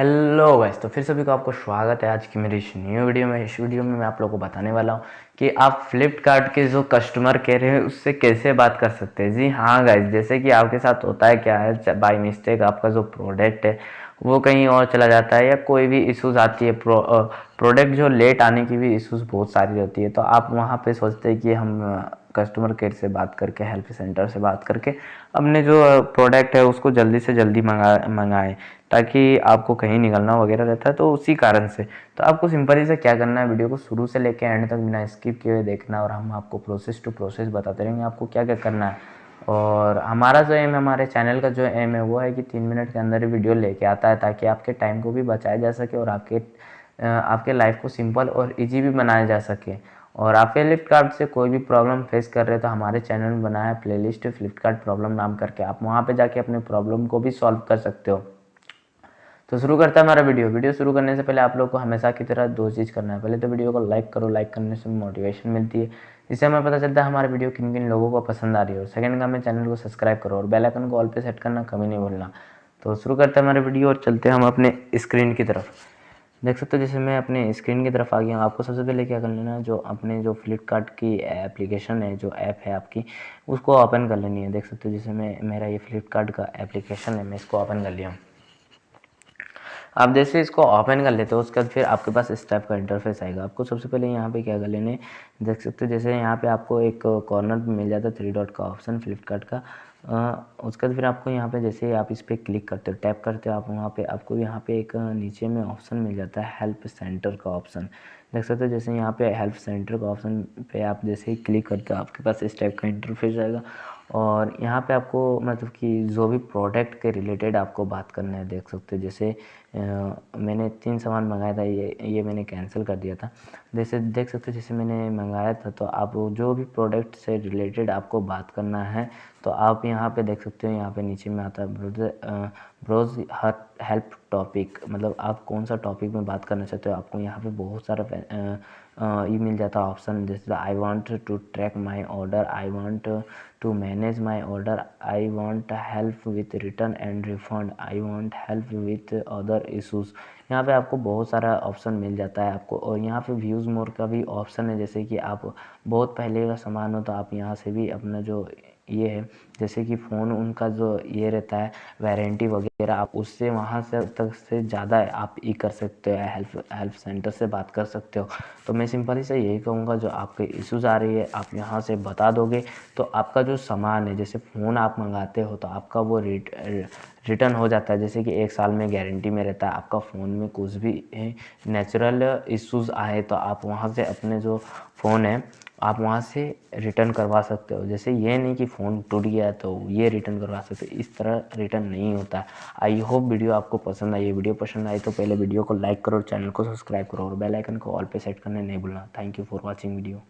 hello guys तो फिर सभी को आपको स्वागत है आज की मेरी इस न्यू वीडियो में इस वीडियो में मैं आप लोगों को बताने वाला हूँ कि आप फ्लिपकार्ट के जो कस्टमर केयर है उससे कैसे बात कर सकते हैं जी हाँ गाइस जैसे कि आपके साथ होता है क्या है बाय मिस्टेक आपका जो प्रोडक्ट है वो कहीं और चला जाता है या कोई भी इशूज़ आती है प्रो, प्रोडक्ट जो लेट आने की भी इशूज़ बहुत सारी रहती है तो आप वहाँ पर सोचते हैं कि हम कस्टमर केयर से बात करके हेल्प सेंटर से बात करके अपने जो प्रोडक्ट है उसको जल्दी से जल्दी मंगा मंगाएं ताकि आपको कहीं निकलना वगैरह रहता है तो उसी कारण से तो आपको सिंपली से क्या करना है वीडियो को शुरू से लेकर एंड तक बिना स्किप किए हुए देखना और हम आपको प्रोसेस टू प्रोसेस बताते रहेंगे आपको क्या क्या करना है और हमारा जो एम है हमारे चैनल का जो एम है वो है कि तीन मिनट के अंदर ही वीडियो लेके आता है ताकि आपके टाइम को भी बचाया जा सके और आपके आपके लाइफ को सिंपल और इजी भी बनाया जा सके और आप फ्लिपकार्ट से कोई भी प्रॉब्लम फेस कर रहे हो तो हमारे चैनल में बनाया है प्लेलिस्ट फ्लिपकार्ट प्रॉब्लम नाम करके आप वहाँ पे जाके अपने प्रॉब्लम को भी सॉल्व कर सकते हो तो शुरू करता है हमारा वीडियो वीडियो शुरू करने से पहले आप लोग को हमेशा की तरह दो चीज़ करना है पहले तो वीडियो को लाइक करो लाइक करने से मोटिवेशन मिलती है इससे हमें पता चलता है हमारे वीडियो किन किन लोगों को पसंद आ रही है और सेकेंड का हमें चैनल को सब्सक्राइब करो और बेलाइकन को ऑल पे सेट करना कभी नहीं भूलना तो शुरू करते हैं हमारे वीडियो और चलते हैं हम अपने स्क्रीन की तरफ देख सकते हो जैसे मैं अपने स्क्रीन की तरफ आ गया हूँ आपको सबसे पहले क्या कर लेना है जो अपने जो फ्लिपकार्ट की एप्लीकेशन है जो ऐप है आपकी उसको ओपन कर लेनी है देख सकते हो जैसे मैं मेरा ये फ्लिपकार्ट का एप्लीकेशन है मैं इसको ओपन कर लिया हूँ आप जैसे इसको ओपन कर लेते हो उसके बाद फिर आपके पास इस टाइप का इंटरफेस आएगा आपको सबसे पहले यहाँ पे क्या कर लेने देख सकते हो जैसे यहाँ पे आपको एक कॉर्नर मिल जाता है थ्री डॉट का ऑप्शन फ्लिपकार्ट का उसके बाद फिर आपको यहाँ पे जैसे आप इस पर क्लिक करते हो टैप करते हो आप वहाँ पे आपको यहाँ पे एक नीचे में ऑप्शन मिल जाता है हेल्प सेंटर का ऑप्शन देख सकते हो जैसे यहाँ पे हेल्प सेंटर का ऑप्शन पे आप जैसे ही क्लिक करते हो आपके पास इस टाइप का इंटरफेस आएगा और यहाँ पे आपको मतलब कि जो भी प्रोडक्ट के रिलेटेड आपको बात करना है देख सकते हो जैसे मैंने तीन सामान मंगाया था ये ये मैंने कैंसिल कर दिया था जैसे देख सकते हो जैसे मैंने मंगाया था तो आप जो भी प्रोडक्ट से रिलेटेड आपको बात करना है तो आप यहाँ पे देख सकते हो यहाँ पे नीचे में आता है ब्रोज हर हेल्प टॉपिक मतलब आप कौन सा टॉपिक में बात करना चाहते हो आपको यहाँ पे बहुत सारा ई मिल जाता है ऑप्शन जैसे I want to track my order I want to manage my order I want help with return and refund I want help with other issues यहाँ पे आपको बहुत सारा ऑप्शन मिल जाता है आपको और यहाँ पे व्यूज़ मोर का भी ऑप्शन है जैसे कि आप बहुत पहले का सामान हो तो आप यहाँ से भी अपना जो ये है जैसे कि फ़ोन उनका जो ये रहता है वारंटी वगैरह आप उससे वहाँ से तक से ज़्यादा आप ये कर सकते हो हेल्प हेल्प सेंटर से बात कर सकते हो तो मैं सिंपली से यही कहूँगा जो आपके इश्यूज़ आ रही है आप यहाँ से बता दोगे तो आपका जो सामान है जैसे फ़ोन आप मंगाते हो तो आपका वो रिट रिटर्न हो जाता है जैसे कि एक साल में गारंटी में रहता है आपका फ़ोन में कुछ भी नेचुरल इश्यूज़ आए तो आप वहाँ से अपने जो फ़ोन है आप वहाँ से रिटर्न करवा सकते हो जैसे ये नहीं कि फ़ोन टूट गया तो ये रिटर्न करवा सकते हो इस तरह रिटर्न नहीं होता आई होप वीडियो आपको पसंद आई वीडियो पसंद आई तो पहले वीडियो को लाइक करो चैनल को सब्सक्राइब करो और बेल आइकन को ऑल पे सेट करने नहीं भूलना thank you for watching video